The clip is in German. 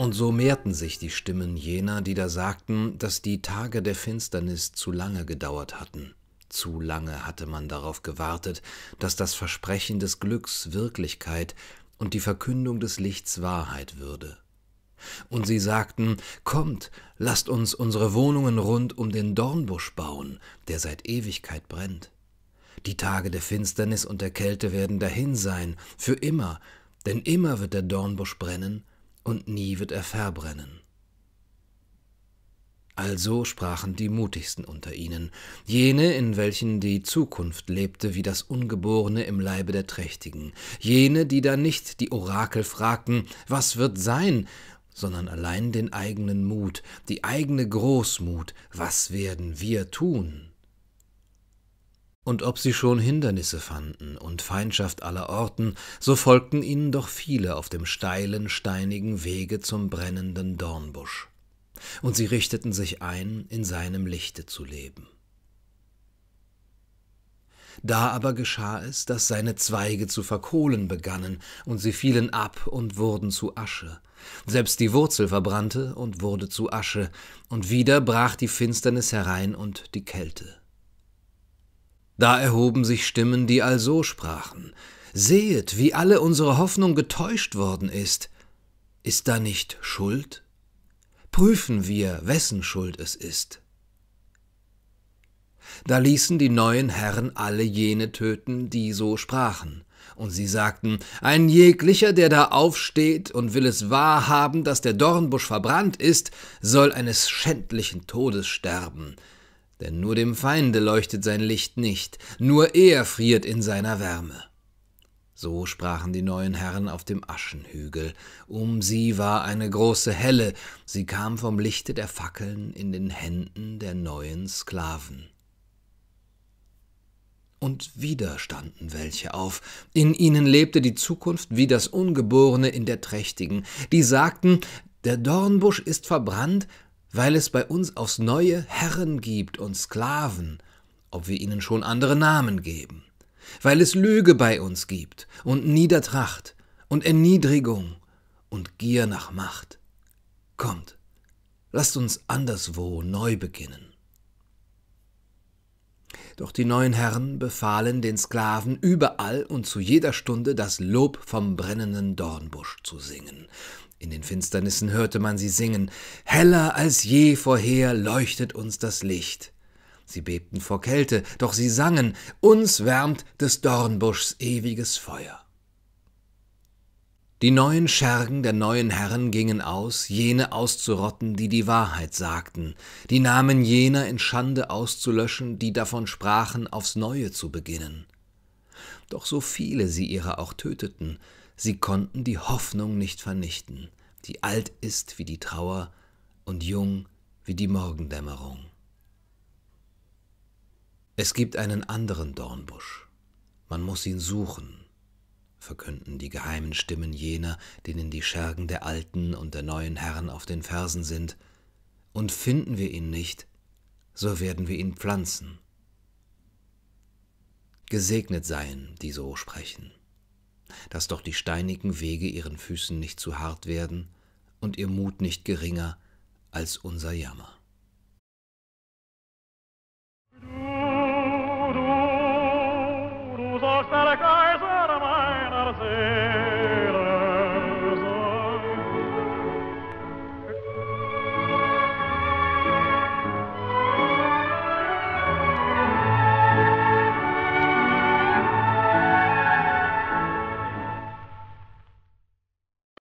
Und so mehrten sich die Stimmen jener, die da sagten, dass die Tage der Finsternis zu lange gedauert hatten. Zu lange hatte man darauf gewartet, dass das Versprechen des Glücks Wirklichkeit und die Verkündung des Lichts Wahrheit würde. Und sie sagten, Kommt, lasst uns unsere Wohnungen rund um den Dornbusch bauen, der seit Ewigkeit brennt. Die Tage der Finsternis und der Kälte werden dahin sein, für immer, denn immer wird der Dornbusch brennen und nie wird er verbrennen. Also sprachen die mutigsten unter ihnen, jene, in welchen die Zukunft lebte wie das Ungeborene im Leibe der Trächtigen, jene, die da nicht die Orakel fragten, was wird sein, sondern allein den eigenen Mut, die eigene Großmut, was werden wir tun? und ob sie schon Hindernisse fanden und Feindschaft aller Orten, so folgten ihnen doch viele auf dem steilen, steinigen Wege zum brennenden Dornbusch. Und sie richteten sich ein, in seinem Lichte zu leben. Da aber geschah es, dass seine Zweige zu verkohlen begannen, und sie fielen ab und wurden zu Asche. Selbst die Wurzel verbrannte und wurde zu Asche, und wieder brach die Finsternis herein und die Kälte. Da erhoben sich Stimmen, die also sprachen Sehet, wie alle unsere Hoffnung getäuscht worden ist. Ist da nicht Schuld? Prüfen wir, wessen Schuld es ist. Da ließen die neuen Herren alle jene töten, die so sprachen. Und sie sagten, ein jeglicher, der da aufsteht und will es wahrhaben, dass der Dornbusch verbrannt ist, soll eines schändlichen Todes sterben denn nur dem Feinde leuchtet sein Licht nicht, nur er friert in seiner Wärme. So sprachen die neuen Herren auf dem Aschenhügel. Um sie war eine große Helle, sie kam vom Lichte der Fackeln in den Händen der neuen Sklaven. Und wieder standen welche auf. In ihnen lebte die Zukunft wie das Ungeborene in der Trächtigen. Die sagten, der Dornbusch ist verbrannt, weil es bei uns aufs neue Herren gibt und Sklaven, ob wir ihnen schon andere Namen geben, weil es Lüge bei uns gibt und Niedertracht und Erniedrigung und Gier nach Macht. Kommt, lasst uns anderswo neu beginnen. Doch die neuen Herren befahlen den Sklaven überall und zu jeder Stunde das Lob vom brennenden Dornbusch zu singen, in den Finsternissen hörte man sie singen Heller als je vorher leuchtet uns das Licht. Sie bebten vor Kälte, doch sie sangen Uns wärmt des Dornbuschs ewiges Feuer. Die neuen Schergen der neuen Herren gingen aus, jene auszurotten, die die Wahrheit sagten, die Namen jener in Schande auszulöschen, die davon sprachen, aufs Neue zu beginnen. Doch so viele sie ihrer auch töteten, Sie konnten die Hoffnung nicht vernichten, die alt ist wie die Trauer und jung wie die Morgendämmerung. Es gibt einen anderen Dornbusch, man muss ihn suchen, verkünden die geheimen Stimmen jener, denen die Schergen der alten und der neuen Herren auf den Fersen sind, und finden wir ihn nicht, so werden wir ihn pflanzen. Gesegnet seien, die so sprechen dass doch die steinigen Wege ihren Füßen nicht zu hart werden und ihr Mut nicht geringer als unser Jammer.